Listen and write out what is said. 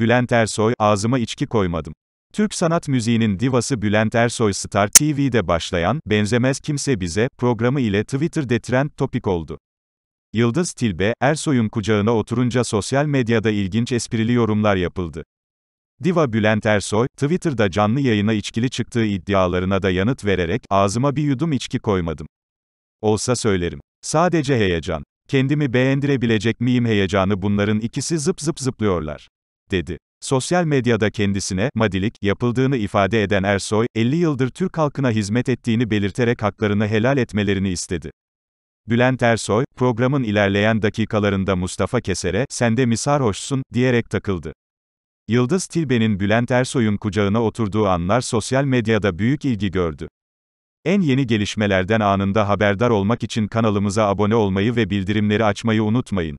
Bülent Ersoy, ağzıma içki koymadım. Türk sanat müziğinin divası Bülent Ersoy Star TV'de başlayan, Benzemez Kimse Bize, programı ile Twitter'de trend topik oldu. Yıldız Tilbe, Ersoy'un kucağına oturunca sosyal medyada ilginç esprili yorumlar yapıldı. Diva Bülent Ersoy, Twitter'da canlı yayına içkili çıktığı iddialarına da yanıt vererek, ağzıma bir yudum içki koymadım. Olsa söylerim. Sadece heyecan. Kendimi beğendirebilecek miyim heyecanı bunların ikisi zıp zıp zıplıyorlar dedi. Sosyal medyada kendisine madilik yapıldığını ifade eden Ersoy, 50 yıldır Türk halkına hizmet ettiğini belirterek haklarını helal etmelerini istedi. Bülent Ersoy, programın ilerleyen dakikalarında Mustafa Keser'e, sen de misar hoşsun diyerek takıldı. Yıldız Tilbe'nin Bülent Ersoy'un kucağına oturduğu anlar sosyal medyada büyük ilgi gördü. En yeni gelişmelerden anında haberdar olmak için kanalımıza abone olmayı ve bildirimleri açmayı unutmayın.